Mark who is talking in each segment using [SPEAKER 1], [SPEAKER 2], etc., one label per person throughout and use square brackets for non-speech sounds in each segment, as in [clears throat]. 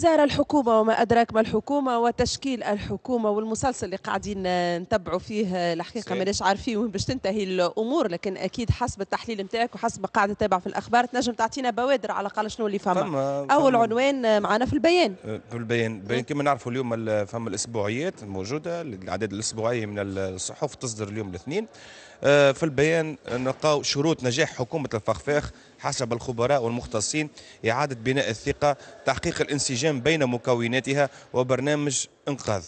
[SPEAKER 1] وزارة الحكومة وما أدراك ما الحكومة وتشكيل الحكومة والمسلسل اللي قاعدين نتبعوا فيه الحقيقة ماناش عارفين وين باش تنتهي الأمور لكن أكيد حسب التحليل نتاعك وحسب ما قاعد تتابع في الأخبار تنجم تعطينا بوادر على الأقل شنو اللي فما, فما أول فما عنوان معنا في البيان
[SPEAKER 2] أه، في البيان البيان كما نعرفوا اليوم فما الأسبوعيات الموجوده الأعداد الأسبوعية من الصحف تصدر اليوم الاثنين أه، في البيان نلقاو شروط نجاح حكومة الفخفاخ حسب الخبراء والمختصين إعادة بناء الثقة تحقيق الانسجام بين مكوناتها وبرنامج إنقاذ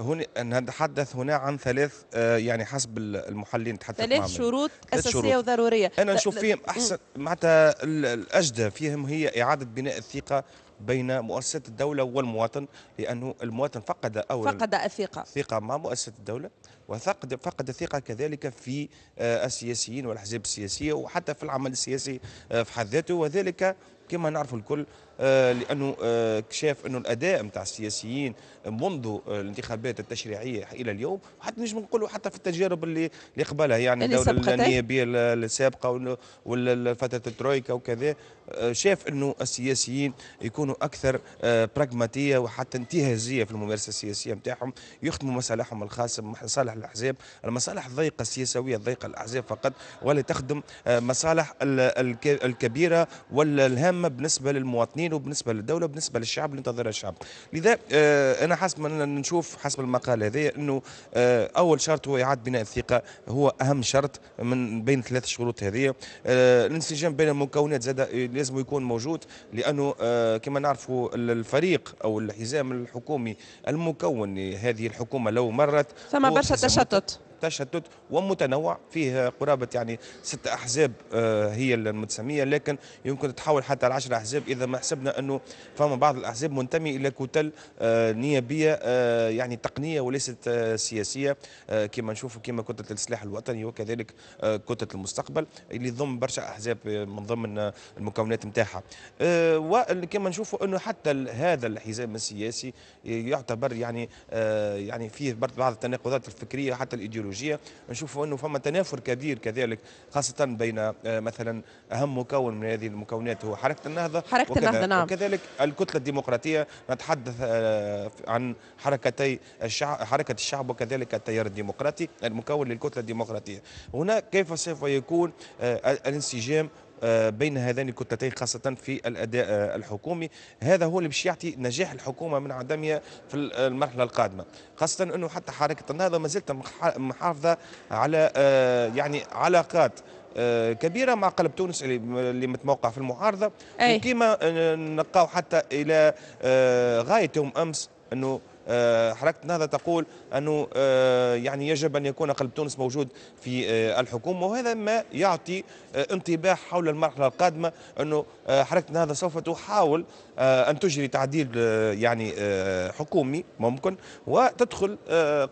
[SPEAKER 2] هنا نتحدث هنا عن ثلاث آه، يعني حسب المحللين تحدث ثلاث شروط اساسيه شروط. وضروريه انا نشوف فيهم احسن معناتها الاجدى فيهم هي اعاده بناء الثقه بين مؤسسة الدولة والمواطن لأنه المواطن فقد أولا فقد الثقة ثقة مع مؤسسة الدولة وفقد فقد الثقه كذلك في آه، السياسيين والأحزاب السياسية وحتى في العمل السياسي آه، في حد ذاته وذلك كما نعرف الكل آه، لانه آه، شاف انه الاداء نتاع السياسيين منذ آه، الانتخابات التشريعيه الى اليوم حتى نجم نقولوا حتى في التجارب اللي اللي قبلها يعني الدوله النيابيه السابقه ولا فتره الترويكا وكذا شاف انه السياسيين يكونوا اكثر براغماتيه وحتى انتهازيه في الممارسه السياسيه نتاعهم يخدموا مصالحهم الخاصه مصالح الاحزاب المصالح الضيقه السياسويه الضيقه الاحزاب فقط ولا تخدم مصالح الكبيره والهامه بالنسبه للمواطنين للمواطنين وبالنسبه للدوله وبالنسبه للشعب اللي ينتظرها الشعب لذا آه، انا حسب نشوف حسب المقال هذا انه آه، اول شرط هو اعاده بناء الثقه هو اهم شرط من بين ثلاث شروط هذه آه، الانسجام بين المكونات زاد لازم يكون موجود لانه كما نعرفوا الفريق او الحزام الحكومي المكون لهذه الحكومه لو مرت ثم برشا تشتت تشتت ومتنوع فيه قرابه يعني ست احزاب آه، هي المتسميه لكن يمكن تتحول حتى لعشر احزاب اذا ما حسبنا انه فما بعض الاحزاب منتمي الى كتل آه، نيابيه آه، يعني تقنيه وليست سياسيه كما نشوفوا كما كتله السلاح الوطني وكذلك كتله المستقبل اللي تضم برشا احزاب من ضمن المكونات نتاعها وكما نشوفوا انه حتى هذا الحزام السياسي يعتبر يعني يعني فيه بعض التناقضات الفكريه حتى الايديولوجيه الزوجيه نشوفوا انه فما تنافر كبير كذلك خاصه بين آه، مثلا اهم مكون من هذه المكونات هو حركه النهضه حركه النهضه نعم وكذلك الكتله الديمقراطيه نتحدث آه، عن حركتي الشعب حركه الشعب وكذلك التيار الديمقراطي المكون للكتله الديمقراطيه هنا كيف سوف يكون آه، الانسجام آه، بين هذين الكتلتين خاصة في الأداء آه، الحكومي هذا هو اللي باش يعطي نجاح الحكومة من عدمها في آه، المرحلة القادمة خاصة أنه حتى حركة النهضة ما زلت محافظة على يعني علاقات كبيره مع قلب تونس اللي متموقع في المعارضه وكما نلقاو حتى الى غايه يوم امس انه آه، حركه النهضه تقول انه آه، يعني يجب ان يكون قلب تونس موجود في آه، الحكومه وهذا ما يعطي انطباع حول المرحله القادمه انه حركه النهضه سوف تحاول ان تجري تعديل يعني حكومي ممكن وتدخل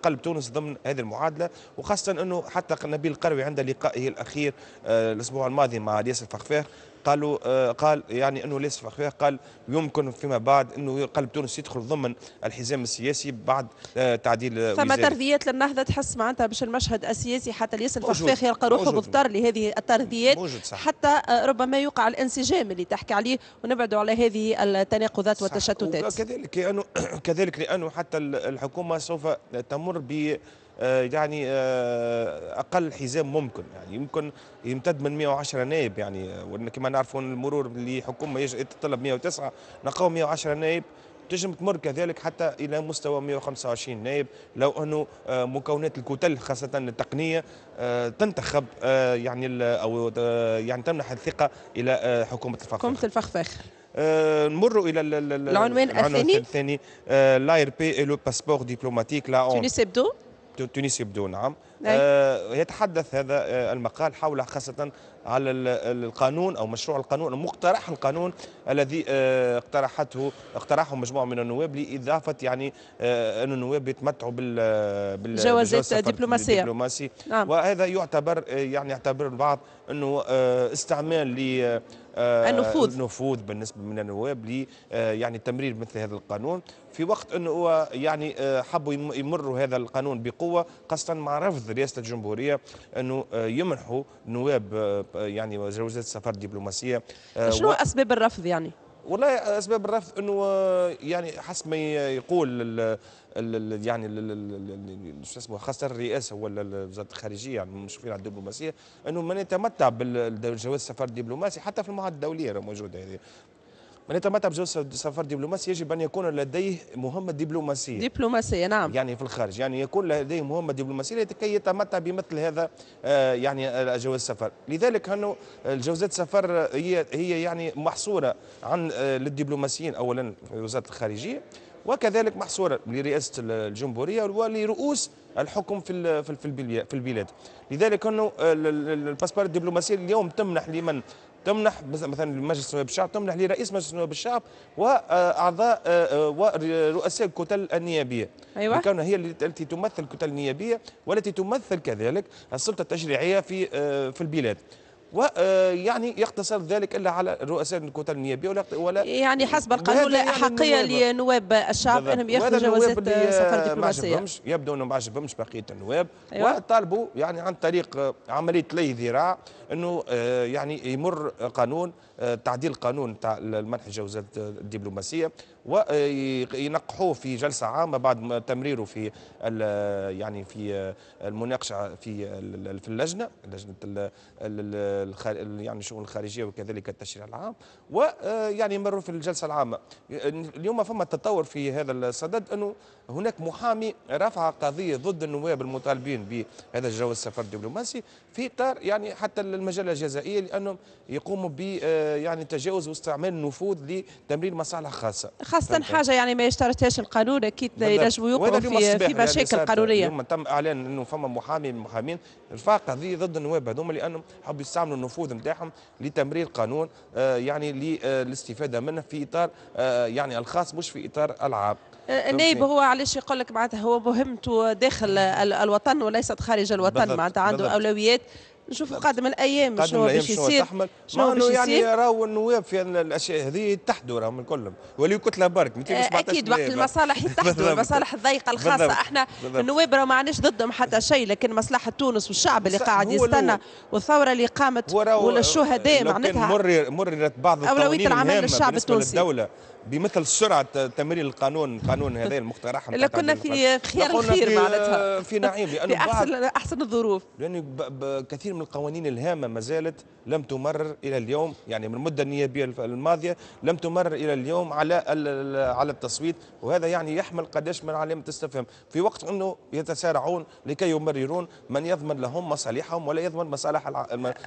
[SPEAKER 2] قلب تونس ضمن هذه المعادله وخاصه انه حتى نبيل القروي عند لقائه الاخير الاسبوع الماضي مع الياس الفخفاخ قالوا آه، قال يعني انه ليس فخويه قال يمكن فيما بعد انه قلب تونس يدخل ضمن الحزام السياسي بعد آه، تعديل آه، فما ترضيات
[SPEAKER 1] للنهضه تحس معناتها باش المشهد السياسي حتى ليس الفخفاخ يلقى روحه مضطر لهذه الترضيات حتى ربما يوقع الانسجام اللي تحكي عليه ونبعدوا على هذه التناقضات والتشتتات
[SPEAKER 2] كذلك لانه [clears throat] كذلك لانه حتى الحكومه سوف تمر ب آه، يعني آه، اقل حزام ممكن يعني يمكن يمتد من 110 نائب يعني وان كما نعرفوا المرور اللي حكومه تطلب 109 نقاو 110 نائب تنجم تمر كذلك حتى الى مستوى 125 نائب لو انه آه، مكونات الكتل خاصه التقنيه تنتخب يعني او يعني تمنح الثقه الى حكومه الفخفخ حكومه الفخفخ نمر الى العنوان الثاني الثاني لاير بي لو باسبور ديبلوماتيك لا اون تونس تونسي بدون نعم آه، يتحدث هذا آه، المقال حول خاصة على القانون أو مشروع القانون مقترح القانون الذي آه، اقترحته اقترحه مجموعة من النواب لإضافة يعني أن النواب يتمتعوا بالجوازات جوازات الدبلوماسي نعم. وهذا يعتبر يعني يعتبر البعض أنه استعمال ل النفوذ النفوذ بالنسبه من النواب ل يعني تمرير مثل هذا القانون في وقت انه هو يعني حبوا يمروا هذا القانون بقوه خاصه مع رفض رئاسه الجمهوريه انه آه، يمنحوا نواب آه، آه، يعني جوازات السفر الدبلوماسيه شنو و...
[SPEAKER 1] اسباب الرفض
[SPEAKER 2] يعني؟ والله اسباب الرفض انه يعني حسب ما يقول ال ال يعني شو اسمه خاصه الرئاسه ولا وزاره الخارجيه يعني المشرفين على الدبلوماسيه انه من يتمتع بالجواز السفر الدبلوماسي حتى في المعاهد الدوليه موجوده هذه من يتمتع سفر دبلوماسي يجب أن يكون لديه مهمة دبلوماسية دبلوماسية نعم يعني في الخارج يعني يكون لديه مهمة دبلوماسية لكي يتمتع بمثل هذا آه، يعني جواز السفر لذلك أنه الجوازات السفر هي هي يعني محصورة عن آه، للدبلوماسيين أولا في وزارة الخارجية وكذلك محصورة لرئاسة الجمهورية ولرؤوس الحكم في في البلاد لذلك انه الباسبور الدبلوماسي اليوم تمنح لمن تمنح مثلا مجلس نواب الشعب تمنح لرئيس مجلس نواب الشعب واعضاء آه، آه، ورؤساء الكتل النيابيه أيوة. لكونها هي التي تمثل الكتل النيابيه والتي تمثل كذلك السلطه التشريعيه في آه، في البلاد ويعني آه، يقتصر ذلك الا على رؤساء الكتل النيابيه ولا يعني حسب القانون لا احقيه يعني
[SPEAKER 1] لنواب الشعب انهم ياخذوا جوازات آه، سفر دبلوماسيه
[SPEAKER 2] يبدو انه ما عجبهمش بقيه النواب أيوة. وطالبوا يعني عن طريق آه، عمليه لي ذراع انه يعني يمر قانون تعديل قانون تاع المنح الجوازات الدبلوماسيه وينقحوه في جلسه عامه بعد تمريره في يعني في المناقشه في في اللجنه لجنه يعني الشؤون الخارجيه وكذلك التشريع العام ويعني مروا في الجلسه العامه اليوم فما تطور في هذا الصدد انه هناك محامي رفع قضيه ضد النواب المطالبين بهذا الجواز السفر الدبلوماسي في اطار يعني حتى المجله الجزائيه لانهم يقوموا ب آه، يعني تجاوز واستعمال النفوذ لتمرير مصالح خاصه خاصه حاجه
[SPEAKER 1] يعني ما يشترطهاش القانون اكيد ينجموا يوقعوا في, في مشاكل يعني قانونيه اليوم
[SPEAKER 2] تم اعلان انه فما محامي من المحامين رفع قضيه ضد النواب هذوما لانهم حبوا يستعملوا النفوذ نتاعهم لتمرير قانون آه، يعني للاستفاده آه، منه في اطار آه، يعني الخاص مش في اطار العام النائب هو
[SPEAKER 1] علاش يقول لك معناتها هو مهمته داخل الوطن وليست خارج الوطن معناتها عنده اولويات نشوفوا قادم الايام شنو باش يصير شنو باش يعني
[SPEAKER 2] راهو النواب في الاشياء هذه يتحدوا راهم الكل وليو كتله برك آه، اكيد وقت المصالح
[SPEAKER 1] [laughs] يتحدوا المصالح الضيقه الخاصه بالضبط. احنا النواب راهو ما عندناش ضدهم حتى شيء لكن مصلحه تونس والشعب اللي قاعد يستنى والثوره اللي قامت والشهداء معناتها
[SPEAKER 2] مررت بعض اولويه العمل للشعب التونسي بمثل سرعه تمرير القانون القانون هذا المقترح لا كنا في خيار الخير معناتها في نعيم لانه [laughs] في احسن احسن الظروف لانه كثير من القوانين الهامه ما زالت لم تمرر الى اليوم يعني من المده النيابيه الماضيه لم تمرر الى اليوم على على التصويت وهذا يعني يحمل قداش من علامه استفهام في وقت انه يتسارعون لكي يمررون من يضمن لهم مصالحهم ولا يضمن مصالح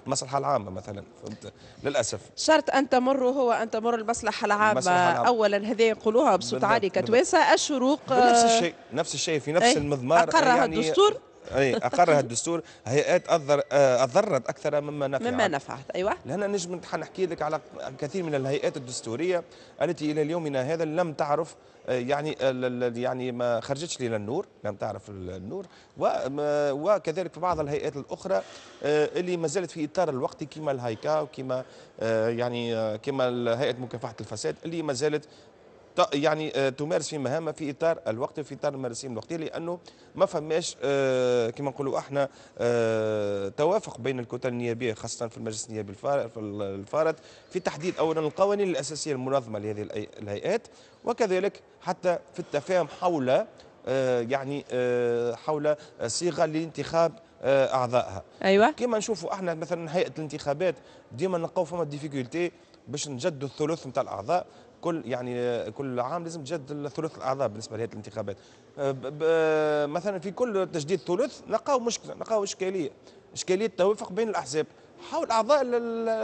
[SPEAKER 2] المصلحه العامه مثلا فهمت للاسف
[SPEAKER 1] شرط ان تمر هو ان تمر المصلحه العامه, المصلحه العامه نعم. اولا هذا يقولوها بصوت عالي كتوانسه الشروق نفس الشيء
[SPEAKER 2] نفس الشيء في نفس إيه، المضمار اقرها يعني الدستور اي اقرها الدستور هيئات أضر اضرت آه، اكثر مما نفعت مما نفعت ايوه لان نجم نحكي لك على كثير من الهيئات الدستوريه التي الى يومنا هذا لم تعرف آه، يعني آه، يعني ما خرجتش لي للنور لم تعرف النور وكذلك في بعض الهيئات الاخرى اللي ما زالت في اطار الوقت كما الهيكا وكما يعني كما هيئه مكافحه الفساد اللي ما زالت يعني آه، تمارس في مهامها في اطار الوقت في اطار المراسيم الوقتيه لانه ما فماش آه، كما نقولوا احنا آه، توافق بين الكتل النيابيه خاصه في المجلس النيابي الفارط في تحديد اولا القوانين الاساسيه المنظمه لهذه الهيئات وكذلك حتى في التفاهم حول يعني حول صيغه لانتخاب اعضائها ايوه كما نشوفوا احنا مثلا هيئه الانتخابات ديما نلقاو فما ديفيكولتي باش نجدوا الثلث نتاع الاعضاء كل يعني كل عام لازم تجدد ثلث الاعضاء بالنسبه لهذه الانتخابات أه، مثلا في كل تجديد ثلث نلقاو مشكله نلقاو اشكاليه اشكاليه التوافق بين الاحزاب حول اعضاء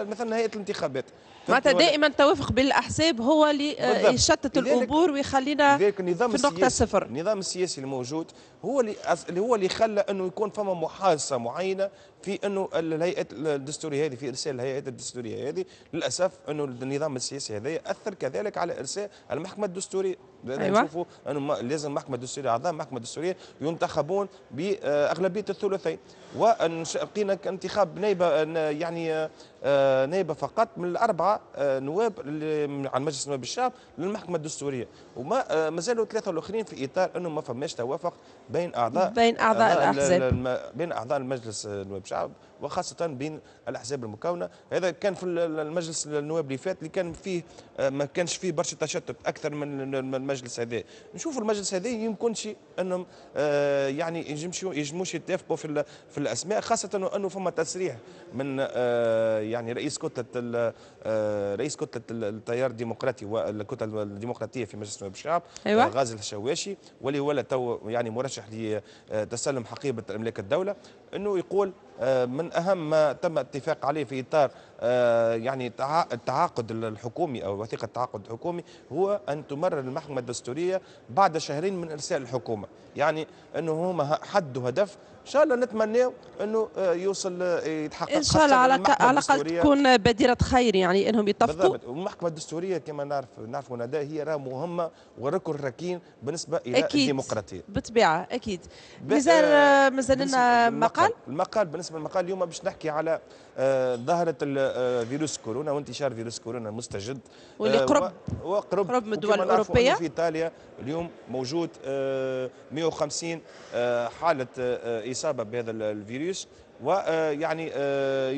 [SPEAKER 2] مثلا هيئه الانتخابات معناتها دائما
[SPEAKER 1] التوافق بين الاحزاب هو اللي أه، يشتت الامور
[SPEAKER 2] ويخلينا في النقطه صفر النظام السياسي الموجود هو اللي هو اللي خلى انه يكون فما محاصصه معينه في انه الهيئات الدستوريه هذه في ارسال الهيئات الدستوريه هذه للاسف انه النظام السياسي هذا اثر كذلك على ارسال المحكمه الدستوريه أيوة. نشوفوا انه لازم المحكمه الدستوريه اعضاء المحكمه الدستوريه ينتخبون باغلبيه الثلثين ولقينا انتخاب نائبه يعني آه، نائبه فقط من الاربعه آه، نواب عن مجلس نواب الشعب للمحكمه الدستوريه وما آه، مازالوا ثلاثه الاخرين في اطار انه ما فماش توافق بين اعضاء بين اعضاء, الاحزاب بين اعضاء المجلس نواب job وخاصه بين الاحزاب المكونه هذا كان في المجلس النواب اللي فات اللي كان فيه آه، ما كانش فيه برشا تشتت اكثر من المجلس هذا نشوف المجلس هذا يمكنش انهم آه، يعني يجمشوا يجموش يتفقوا في في الاسماء خاصه انه فما تصريح من آه، يعني رئيس كتله رئيس كتله التيار الديمقراطي والكتله الديمقراطيه في مجلس نواب الشعب أيوة. غازي الشواشي واللي ولا تو يعني مرشح لتسلم حقيبه املاك الدوله انه يقول من اهم ما تم الاتفاق عليه في اطار آه، يعني التعاقد الحكومي او وثيقه التعاقد الحكومي هو ان تمرر المحكمه الدستوريه بعد شهرين من ارسال الحكومه يعني انه هما حد هدف ان شاء الله نتمناو انه آه، يوصل آه، يتحقق ان شاء الله على على الاقل تكون
[SPEAKER 1] بديره خير يعني انهم يتفقوا بالضبط
[SPEAKER 2] والمحكمه الدستوريه كما نعرف نعرفوا نداء هي راه مهمه وركن ركين بالنسبه الى أكيد. الديمقراطيه
[SPEAKER 1] بالطبيعه اكيد مازال آه، مازال لنا مقال
[SPEAKER 2] المقال بالنسبه للمقال اليوم باش نحكي على آه، ظهرت آه، فيروس كورونا وانتشار فيروس كورونا مستجد واللي آه، قرب وقرب قرب من الدول الاوروبيه في ايطاليا اليوم موجود 150 حاله اصابه بهذا الفيروس ويعني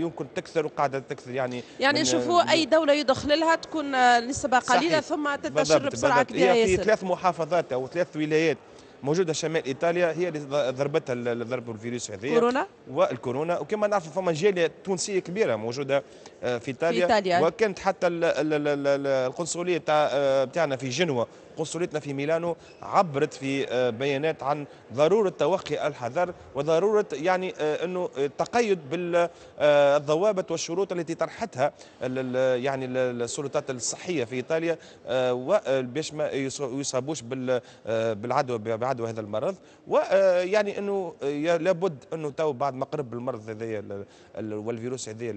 [SPEAKER 2] يمكن تكثر وقاعده تكثر يعني يعني نشوفوا اي
[SPEAKER 1] دوله يدخل لها تكون نسبه قليله ثم تنتشر بسرعه كبيره في ثلاث
[SPEAKER 2] محافظات او ثلاث ولايات موجوده شمال ايطاليا هي اللي ضربتها ضرب الفيروس هذا كورونا والكورونا وكما نعرفوا فما جاليه تونسيه كبيره موجوده آه، في ايطاليا, في إيطاليا. وكانت حتى القنصليه آه، بتاعنا في جنوه قنصليتنا في ميلانو عبرت في آه، بيانات عن ضروره توقي الحذر وضروره يعني آه، انه التقيد بالضوابط آه، والشروط التي طرحتها يعني السلطات الصحيه في ايطاليا باش ما يصابوش بالعدوى بعدوى هذا المرض ويعني انه لابد انه تو بعد ما قرب المرض هذايا والفيروس هذايا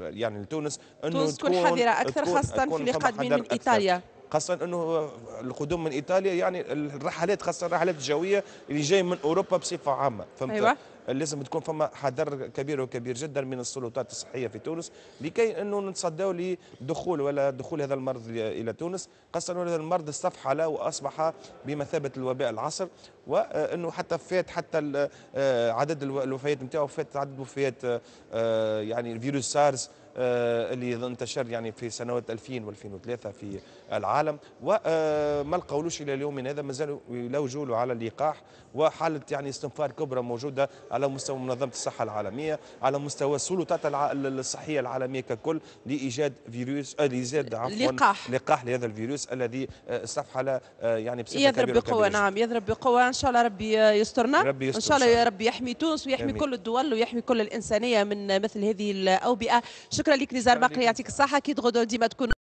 [SPEAKER 2] يعني لتونس انه تونس تكون حذره اكثر خاصه في اللي قادمين من ايطاليا خاصه انه القدوم من ايطاليا يعني الرحلات خاصه الرحلات الجويه اللي جايه من اوروبا بصفه عامه فهمت أيوة. لازم تكون فما حذر كبير وكبير جدا من السلطات الصحيه في تونس لكي انه نتصدوا لدخول ولا دخول هذا المرض الى تونس خاصه هذا المرض استفحى له واصبح بمثابه الوباء العصر وانه حتى فات حتى آه، عدد الوفيات نتاعو فات عدد وفيات آه، آه، يعني فيروس سارس آه، اللي انتشر يعني في سنوات 2000 و2003 في العالم وما آه، لقولوش الى اليوم من هذا مازالوا يلوجوا له على اللقاح وحاله يعني استنفار كبرى موجوده على مستوى منظمه الصحه العالميه على مستوى السلطات الصحيه العالميه ككل لايجاد فيروس آه، لايجاد عفوا لقاح لقاح لهذا الفيروس الذي استفحل يعني بصفه يضرب كبيره بقوه كبيرة. نعم
[SPEAKER 1] يضرب بقوه ان شاء الله ربي يسترنا ربي يستر ان شاء الله يا ربي يحمي تونس ويحمي أمين. كل الدول ويحمي كل الانسانيه من مثل هذه الاوبئه شكرا لك نزار باقي يعطيك الصحه كي تغدو ديما تكون